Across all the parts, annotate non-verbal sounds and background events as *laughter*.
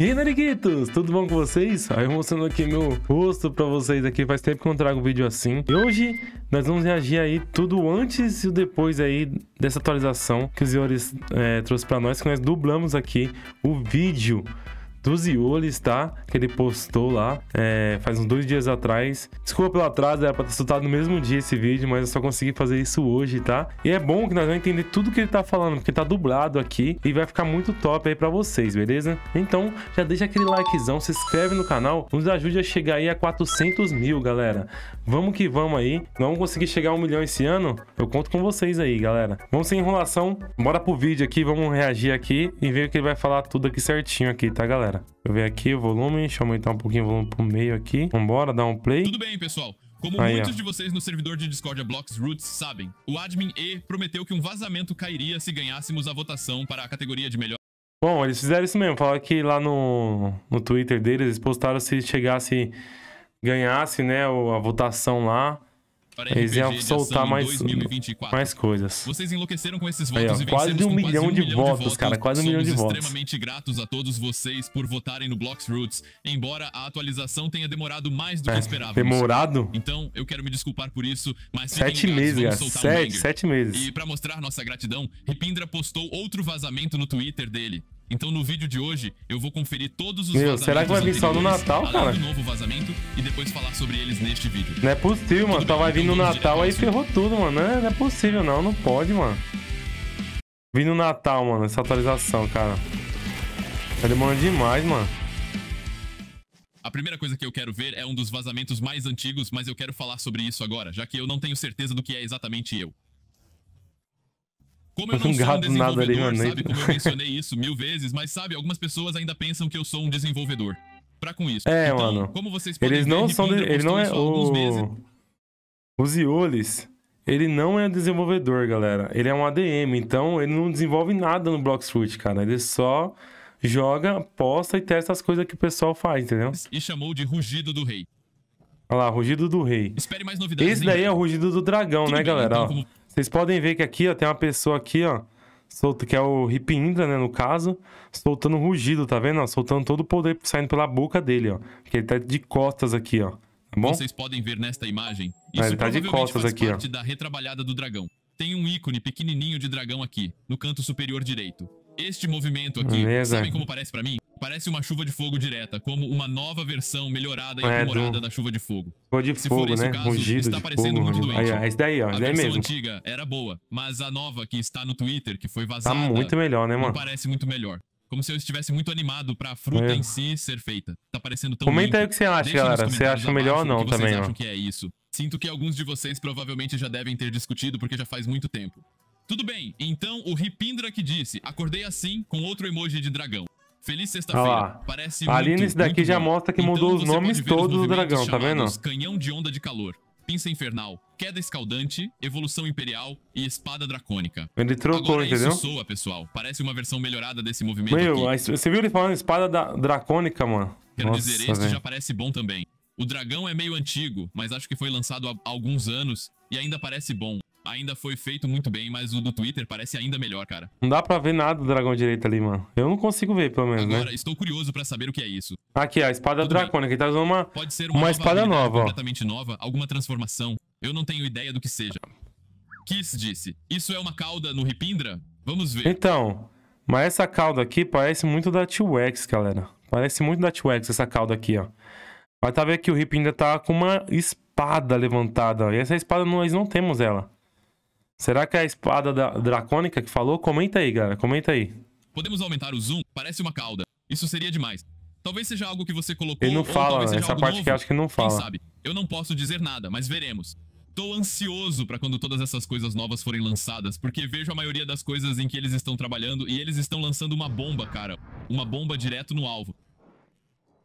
E aí, nariguitos, tudo bom com vocês? Aí eu mostrando aqui meu rosto pra vocês aqui, faz tempo que eu não trago um vídeo assim. E hoje nós vamos reagir aí tudo antes e depois aí dessa atualização que os senhores é, trouxe pra nós, que nós dublamos aqui o vídeo dos Iolis, tá? Que ele postou lá é, faz uns dois dias atrás. Desculpa pelo atraso, era pra ter soltado no mesmo dia esse vídeo, mas eu só consegui fazer isso hoje, tá? E é bom que nós vamos entender tudo que ele tá falando, porque tá dublado aqui e vai ficar muito top aí pra vocês, beleza? Então, já deixa aquele likezão, se inscreve no canal, nos ajude a chegar aí a 400 mil, galera. Vamos que vamos aí. Vamos conseguir chegar a um milhão esse ano? Eu conto com vocês aí, galera. Vamos sem enrolação, bora pro vídeo aqui, vamos reagir aqui e ver o que ele vai falar tudo aqui certinho aqui, tá, galera? galera. Deixa eu ver aqui o volume, deixa eu aumentar um pouquinho o volume pro meio aqui. Vambora, dar um play. Tudo bem, pessoal. Como Aí, muitos ó. de vocês no servidor de discord é Blocks Roots sabem, o admin E prometeu que um vazamento cairia se ganhássemos a votação para a categoria de melhor. Bom, eles fizeram isso mesmo. Falaram que lá no, no Twitter deles, eles postaram se chegasse, ganhasse né, a votação lá para Eles iam soltar mais, mais coisas. Vocês enlouqueceram com esses votos Aí, ó, quase um milhão, quase um de, milhão votos, de votos, cara. Quase um milhão de votos. extremamente gratos a todos vocês por votarem no Blocks Roots, embora a atualização tenha demorado mais do é, que esperávamos. Demorado? Então, eu quero me desculpar por isso, mas... Sete meses, cara. Sete, sete meses. E para mostrar nossa gratidão, Repindra postou outro vazamento no Twitter dele. Então no vídeo de hoje eu vou conferir todos os Meu, será que vai vir só no Natal, cara? novo vazamento e depois falar sobre eles neste vídeo. Não é possível, mano. Tudo só tá vai vir então no Natal aí ferrou tudo, mano. Não é, não é possível não, não pode, mano. Vindo no Natal, mano, essa atualização, cara. Tá demorando demais, mano. A primeira coisa que eu quero ver é um dos vazamentos mais antigos, mas eu quero falar sobre isso agora, já que eu não tenho certeza do que é exatamente eu. Como eu não um sou um desenvolvedor, ali, mano. sabe como eu *laughs* mencionei isso mil vezes, mas sabe, algumas pessoas ainda pensam que eu sou um desenvolvedor. Pra com isso. É, então, mano. Como vocês podem eles não ver, são, de... ele não é o... Os Iolis, ele não é desenvolvedor, galera. Ele é um ADM, então ele não desenvolve nada no Bloxfruit, cara. Ele só joga, posta e testa as coisas que o pessoal faz, entendeu? E chamou de rugido do rei. Olha lá, rugido do rei. Espere mais novidades. Esse daí hein? é o rugido do dragão, Tudo né, bem, galera? Então, como... Vocês podem ver que aqui, ó, tem uma pessoa aqui, ó, solta, que é o Hip Indra, né, no caso, soltando um rugido, tá vendo? soltando todo o poder saindo pela boca dele, ó. Porque ele tá de costas aqui, ó. Tá bom? Vocês podem ver nesta imagem, isso é, ele tá de costas aqui, ó. da retrabalhada do dragão. Tem um ícone pequenininho de dragão aqui, no canto superior direito. Este movimento aqui, hum, é Beleza. como parece pra mim? Parece uma chuva de fogo direta, como uma nova versão melhorada e é, do... da chuva de fogo. Chuva de Se fogo, for esse né? Caso, Rugido está parecendo fogo, muito doente. Aí, esse daí, ó. A versão mesmo. antiga era boa, mas a nova que está no Twitter, que foi tá vazada... Tá muito melhor, né, mano? Parece muito melhor. Como se eu estivesse muito animado pra fruta é. em si ser feita. Tá parecendo tão Comenta aí o que você acha, Deixa galera. Você acha melhor ou não também, ó. que é isso. Sinto que alguns de vocês provavelmente já devem ter discutido porque já faz muito tempo. Tudo bem, então o Ripindra que disse, acordei assim com outro emoji de dragão. Feliz sexta-feira. Ah Parece Ali muito, nesse daqui já bom. mostra que então mudou os nomes todos do dragão, tá vendo? Canhão de onda de calor, pinça infernal, queda escaldante, evolução imperial e espada dracônica. Ele trocou, Agora, entendeu? Isso soa, pessoal. Parece uma versão melhorada desse movimento Meu, aqui. você viu ele falando espada da dracônica, mano? Quero Nossa, dizer, este já parece bom também. O dragão é meio antigo, mas acho que foi lançado há alguns anos e ainda parece bom ainda foi feito muito bem, mas o do Twitter parece ainda melhor, cara. Não dá pra ver nada do dragão direito ali, mano. Eu não consigo ver, pelo menos, né? Agora, né? estou curioso pra saber o que é isso. Aqui, a espada Tudo dracônica. Bem. Ele tá usando uma, Pode ser uma, uma nova espada nova, Completamente nova, alguma transformação. Eu não tenho ideia do que seja. Kiss disse, isso é uma cauda no Ripindra? Vamos ver. Então, mas essa cauda aqui parece muito da T-Wex, galera. Parece muito da T-Wex essa cauda aqui, ó. Mas tá vendo que o Ripindra tá com uma espada levantada. E essa espada, nós não temos ela. Será que é a espada da dracônica que falou? Comenta aí, galera. Comenta aí. Podemos aumentar o zoom? Parece uma cauda. Isso seria demais. Talvez seja algo que você colocou. Ele não fala, essa parte novo. que eu acho que não fala. Quem sabe? Eu não posso dizer nada, mas veremos. Tô ansioso para quando todas essas coisas novas forem lançadas, porque vejo a maioria das coisas em que eles estão trabalhando e eles estão lançando uma bomba, cara. Uma bomba direto no alvo.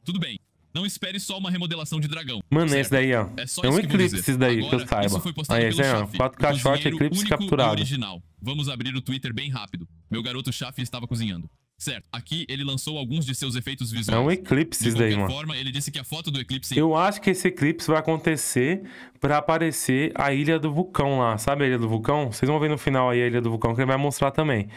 Tudo bem, não espere só uma remodelação de dragão. Mano, certo? esse daí, ó. É só é um eclipse esse daí, Agora, que eu saiba. Aí, esse aí, ó. 4K eclipse capturado. Original. Vamos abrir o Twitter bem rápido. Meu garoto Chaff estava cozinhando. Certo, aqui ele lançou alguns de seus efeitos visuais. É um eclipse isso daí, mano. Forma, ele disse que a foto do eclipse... Eu acho que esse eclipse vai acontecer para aparecer a Ilha do Vulcão lá. Sabe a Ilha do Vulcão? Vocês vão ver no final aí a Ilha do Vulcão, que ele vai mostrar também.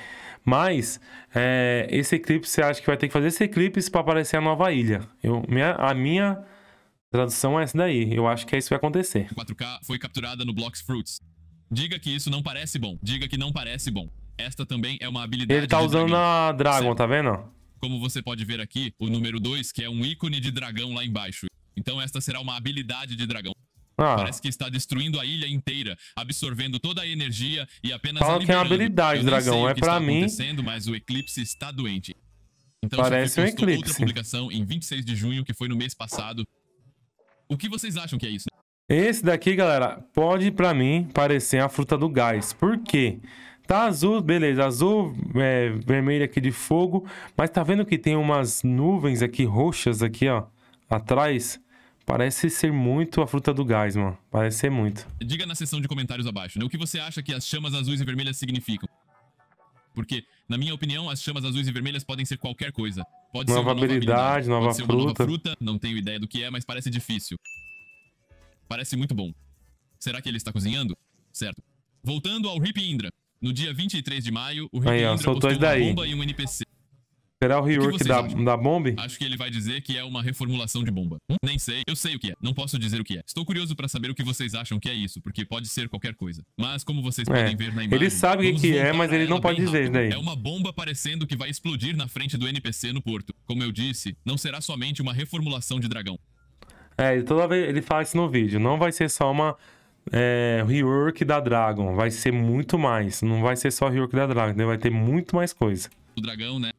Mas, é, esse eclipse, você acha que vai ter que fazer esse eclipse para aparecer a nova ilha. Eu, minha, a minha tradução é essa daí. Eu acho que é isso que vai acontecer. 4K foi capturada no Blox Fruits. Diga que isso não parece bom. Diga que não parece bom. Esta também é uma habilidade. Ele tá usando a Dragon, tá vendo? Como você pode ver aqui, o número 2, que é um ícone de dragão lá embaixo. Então esta será uma habilidade de dragão. Ah. Parece que está destruindo a ilha inteira, absorvendo toda a energia e apenas Fala que é uma habilidade, dragão. É para mim. Mas o eclipse está doente. Então, Parece um eclipse. Outra publicação em 26 de junho, que foi no mês passado. O que vocês acham que é isso? Esse daqui, galera, pode para mim parecer a fruta do gás. Por quê? Tá azul, beleza, azul, é, vermelho aqui de fogo, mas tá vendo que tem umas nuvens aqui roxas aqui, ó, atrás? Parece ser muito a fruta do gás, mano. Parece ser muito. Diga na seção de comentários abaixo, né? O que você acha que as chamas azuis e vermelhas significam? Porque, na minha opinião, as chamas azuis e vermelhas podem ser qualquer coisa. Pode nova ser uma habilidade, nova, habilidade, nova fruta. nova fruta. Não tenho ideia do que é, mas parece difícil. Parece muito bom. Será que ele está cozinhando? Certo. Voltando ao Rip Indra. No dia 23 de maio, o Aí, ó, soltou isso daí. bomba e um NPC. Será o rework da, da bomba? Acho que ele vai dizer que é uma reformulação de bomba. Hum? Nem sei. Eu sei o que é. Não posso dizer o que é. Estou curioso para saber o que vocês acham que é isso, porque pode ser qualquer coisa. Mas como vocês é. podem ver na imagem... Ele sabe o que, que é, mas ele não pode dizer daí. É uma bomba parecendo que vai explodir na frente do NPC no porto. Como eu disse, não será somente uma reformulação de dragão. É, toda vez ele fala isso no vídeo. Não vai ser só uma é, rework da Dragon. Vai ser muito mais. Não vai ser só rework da Dragon, né? vai ter muito mais coisa. O dragão, né?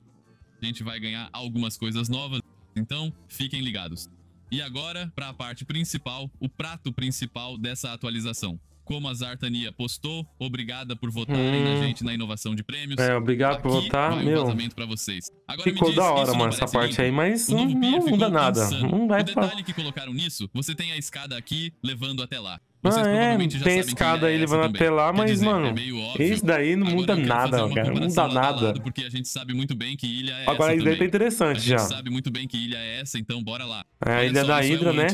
A gente vai ganhar algumas coisas novas. Então, fiquem ligados. E agora, para a parte principal, o prato principal dessa atualização como a Zartania postou. Obrigada por votarem hum. na gente na inovação de prêmios. É, obrigado Aqui por votar, vai meu. vazamento pra vocês. Agora ficou diz, da hora, mano, essa é parte lindo. aí, mas não, não muda nada. Não vai o detalhe pra... que colocaram nisso, você tem a escada aqui levando até lá. Vocês ah, é, tem escada é aí levando até lá, mas, dizer, é mano, é isso daí não muda nada, cara. Não muda nada. Porque a gente sabe muito bem que ilha é Agora, essa. Agora, tá interessante a gente já. sabe muito bem que ilha é essa, então bora lá. É a ilha da Hidra, né?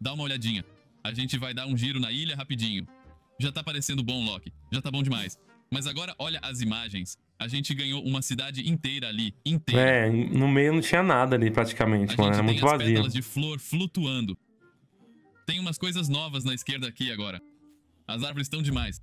Dá uma olhadinha. A gente vai dar um giro na ilha rapidinho. Já tá parecendo bom, Loki. Já tá bom demais. Mas agora olha as imagens. A gente ganhou uma cidade inteira ali, inteira. É, no meio não tinha nada ali praticamente, a mano. Era muito vazio. Tem pétalas de flor flutuando. Tem umas coisas novas na esquerda aqui agora. As árvores estão demais.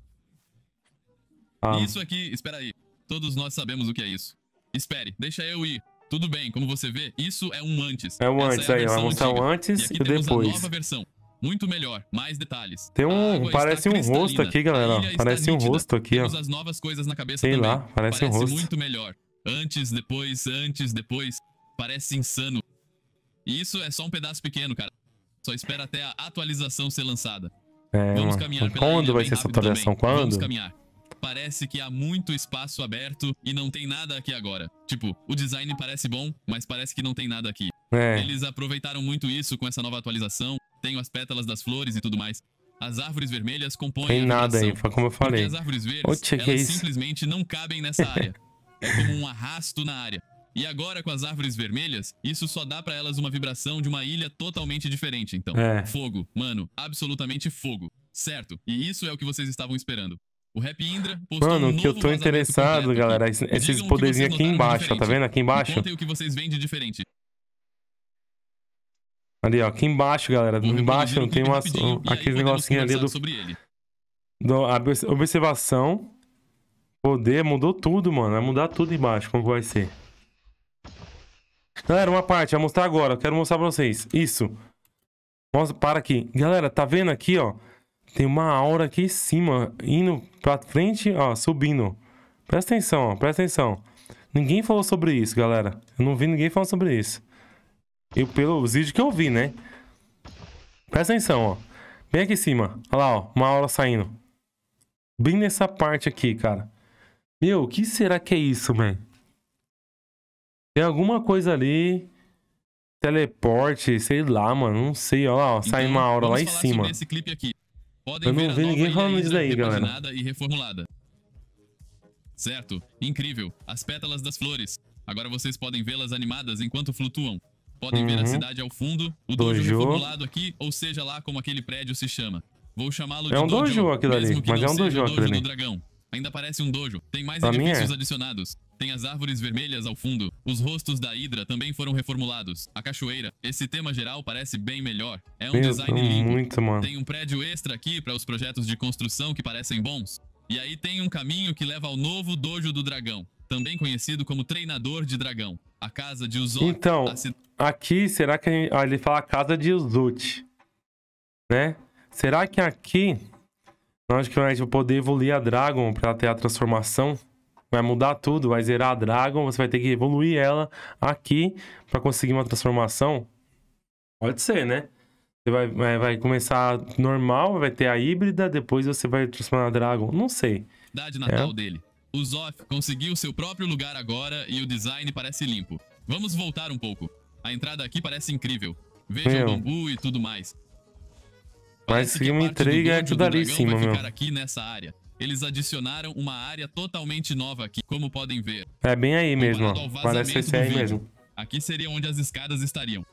Ah. Isso aqui, espera aí. Todos nós sabemos o que é isso. Espere, deixa eu ir. Tudo bem, como você vê, isso é um antes. É um antes é aí, vai mostrar o antes e, e depois. A nova versão muito melhor. Mais detalhes. Tem um. Parece um rosto aqui, galera. Parece um rosto aqui, ó. as novas coisas na cabeça Sei também. lá, parece, parece um rosto. muito melhor. Antes, depois, antes, depois. Parece insano. E isso é só um pedaço pequeno, cara. Só espera até a atualização ser lançada. É, Vamos caminhar pela Quando vai ser essa atualização? Também. Quando? Vamos caminhar. Parece que há muito espaço aberto e não tem nada aqui agora. Tipo, o design parece bom, mas parece que não tem nada aqui. É. Eles aproveitaram muito isso com essa nova atualização tenho as pétalas das flores e tudo mais. As árvores vermelhas compõem Tem nada aí, foi como eu falei. as árvores verdes, Oxe, elas simplesmente não cabem nessa área. é como um arrasto na área. E agora com as árvores vermelhas, isso só dá para elas uma vibração de uma ilha totalmente diferente, então. É. Fogo, mano, absolutamente fogo. Certo, e isso é o que vocês estavam esperando. O Rap Indra postou Mano, um que eu tô interessado, galera, é esses poderzinhos aqui embaixo, ó, tá vendo? Aqui embaixo. Contem o que vocês vêm de diferente. Ali, ó, aqui embaixo, galera. embaixo não tem uma, aquele tá negocinho ali do, do a observação, poder, mudou tudo, mano. Vai mudar tudo embaixo, como vai ser. Galera, uma parte, vou mostrar agora. quero mostrar pra vocês. Isso. Mostra, para aqui. Galera, tá vendo aqui, ó? Tem uma aura aqui em cima, indo pra frente, ó, subindo. Presta atenção, ó, presta atenção. Ninguém falou sobre isso, galera. Eu não vi ninguém falando sobre isso. E pelos vídeos que eu vi, né? Presta atenção, ó. Bem aqui em cima. Olha lá, ó. Uma aula saindo. Bem nessa parte aqui, cara. Meu, o que será que é isso, man? Tem alguma coisa ali. Teleporte, sei lá, mano. Não sei, ó lá, ó. Sai então, uma aula lá em cima. Esse clipe aqui. Podem Eu não vi ninguém falando disso daí, galera. E reformulada. Certo, incrível. As pétalas das flores. Agora vocês podem vê-las animadas enquanto flutuam. Podem uhum. ver a uhum. cidade ao fundo, o dojo, dojo. formulado aqui, ou seja lá como aquele prédio se chama. Vou chamá-lo é de É um dojo, dojo aquilo ali, mas é um dojo, dojo do dragão. Ainda parece um dojo. Tem mais pra edifícios é. adicionados. Tem as árvores vermelhas ao fundo. Os rostos da Hidra também foram reformulados. A cachoeira. Esse tema geral parece bem melhor. É um Meu design lindo. Muito, mano. Tem um prédio extra aqui para os projetos de construção que parecem bons. E aí tem um caminho que leva ao novo dojo do dragão também conhecido como Treinador de Dragão, a casa de Uzot. Então, cid... aqui, será que ah, ele fala a casa de Uzut, né? Será que aqui nós que vai poder evoluir a Dragon para ter a transformação? Vai mudar tudo, vai zerar a Dragon, você vai ter que evoluir ela aqui para conseguir uma transformação? Pode ser, né? Você vai, vai, começar normal, vai ter a híbrida, depois você vai transformar a Dragon. Não sei. Idade natal é. dele. O Zoth conseguiu seu próprio lugar agora e o design parece limpo. Vamos voltar um pouco. A entrada aqui parece incrível. Veja o bambu e tudo mais. Parece Mas que uma entrega é tudo ali em cima, vai ficar meu. aqui nessa área. Eles adicionaram uma área totalmente nova aqui, como podem ver. É bem aí mesmo, Parece ser aí vidro. mesmo. Aqui seria onde as escadas estariam.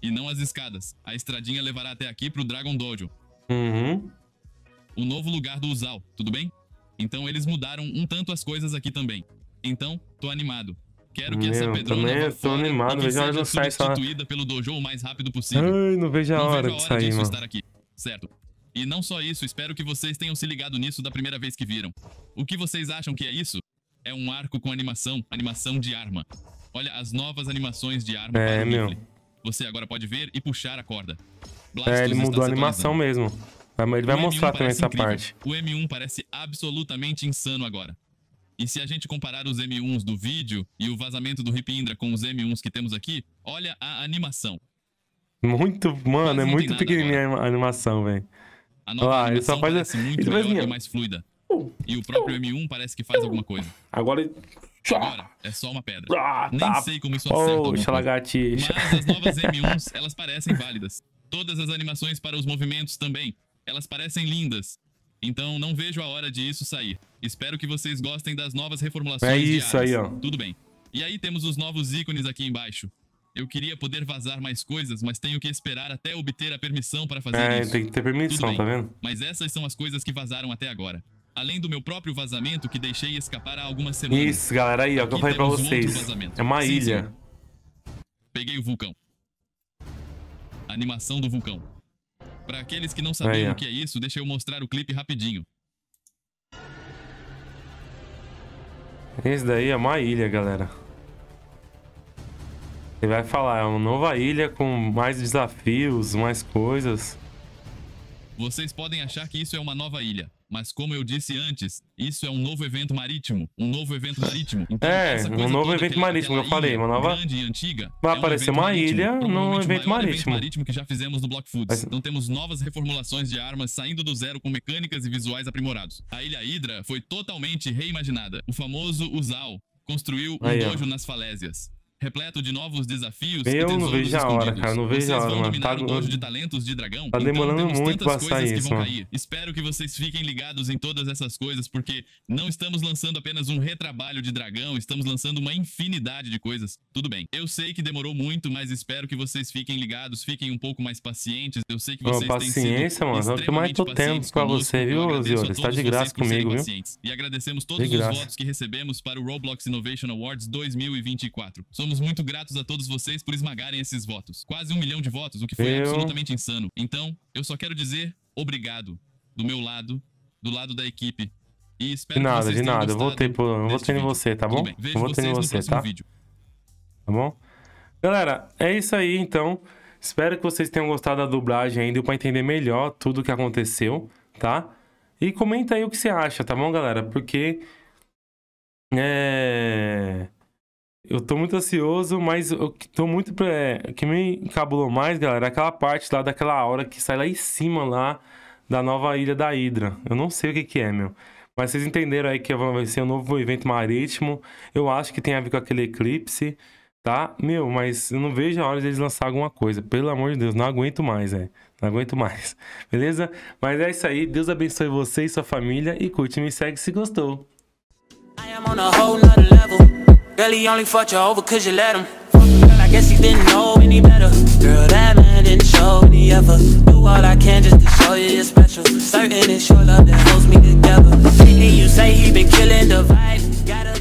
E não as escadas. A estradinha levará até aqui pro Dragon Dojo. Uhum. O novo lugar do Usal. tudo bem? Então eles mudaram um tanto as coisas aqui também. Então, tô animado. Quero que Meu, essa Pedrona também tô animado, vejo hora de sair substituída pelo dojo o mais rápido possível. Ai, não vejo a, não hora, vejo a hora de sair, mano. estar aqui. Certo. E não só isso, espero que vocês tenham se ligado nisso da primeira vez que viram. O que vocês acham que é isso? É um arco com animação, animação de arma. Olha as novas animações de arma é, meu. Você agora pode ver e puxar a corda. Blastos é, ele mudou a animação mesmo. Mas ele vai o mostrar também essa incrível. parte. O M1 parece absolutamente insano agora. E se a gente comparar os M1s do vídeo e o vazamento do Rip Indra com os M1s que temos aqui, olha a animação. Muito, mano, é muito pequenininha agora. a animação, velho. A nova ah, ele só faz parece muito melhor e é mais fluida. E o próprio M1 parece que faz alguma coisa. Agora Agora, é só uma pedra. Ah, tá. Nem tá. sei como isso acerta Poxa, lagartixa. Mas as novas M1s, *laughs* elas parecem válidas. Todas as animações para os movimentos também elas parecem lindas. Então não vejo a hora de isso sair. Espero que vocês gostem das novas reformulações. É isso aí, ó. Tudo bem. E aí temos os novos ícones aqui embaixo. Eu queria poder vazar mais coisas, mas tenho que esperar até obter a permissão para fazer é, isso. É, tem que ter permissão, tá vendo? Mas essas são as coisas que vazaram até agora. Além do meu próprio vazamento que deixei escapar há algumas semanas. Isso, galera, aí, ó, que eu falei pra vocês. Um é uma Sim, ilha. Senhor. Peguei o vulcão. Animação do vulcão. Para aqueles que não sabem o que é isso, deixa eu mostrar o clipe rapidinho. Esse daí é uma ilha, galera. Ele vai falar, é uma nova ilha com mais desafios, mais coisas. Vocês podem achar que isso é uma nova ilha, mas como eu disse antes, isso é um novo evento marítimo. Um novo evento marítimo. Então, é, um novo evento marítimo, eu falei, uma nova. Grande e antiga, Vai é aparecer um uma ilha num evento marítimo. evento marítimo que já fizemos no Block Foods. Mas... Então temos novas reformulações de armas saindo do zero com mecânicas e visuais aprimorados. A ilha Hydra foi totalmente reimaginada. O famoso Uzal construiu um Aí, dojo ó. nas falésias repleto de novos desafios. Eu não vejo a hora, cara, não vejo a hora. Vão dominar tá, o dojo de talentos de dragão. Tá então, demorando então, muito pra sair isso. Espero que vocês fiquem ligados em todas essas coisas, porque não estamos lançando apenas um retrabalho de dragão, estamos lançando uma infinidade de coisas. Tudo bem. Eu sei que demorou muito, mas espero que vocês fiquem ligados, fiquem um pouco mais pacientes. Eu sei que vocês Ô, paciência, têm mano, é o que mais tô tendo pra você, viu, Zior? Tá de graça comigo, viu? E agradecemos todos os votos que recebemos para o Roblox Innovation Awards 2024. Somos estamos muito gratos a todos vocês por esmagarem esses votos. Quase um milhão de votos, o que foi eu... absolutamente insano. Então, eu só quero dizer obrigado do meu lado, do lado da equipe. E espero que nada, que vocês de nada. de nada. por... eu votei em você, tá bom? Eu votei em você, tá? Vídeo. Tá bom? Galera, é isso aí então. Espero que vocês tenham gostado da dublagem ainda para entender melhor tudo o que aconteceu, tá? E comenta aí o que você acha, tá bom, galera? Porque é eu tô muito ansioso, mas eu tô muito. Pra... É, que me encabulou mais, galera, é aquela parte lá daquela hora que sai lá em cima lá da nova ilha da Hidra. Eu não sei o que, que é, meu. Mas vocês entenderam aí que vai ser um novo evento marítimo. Eu acho que tem a ver com aquele eclipse, tá? Meu, mas eu não vejo a hora deles de lançar alguma coisa. Pelo amor de Deus, não aguento mais, é. Não aguento mais. *laughs* Beleza? Mas é isso aí. Deus abençoe você e sua família. E curte e me segue se gostou. I am on a whole Girl, he only fucked you over cause you let him Girl, I guess he didn't know any better Girl, that man didn't show any effort Do all I can just to show you it's special Certain it's your love that holds me together And you say he been killing the vibe Gotta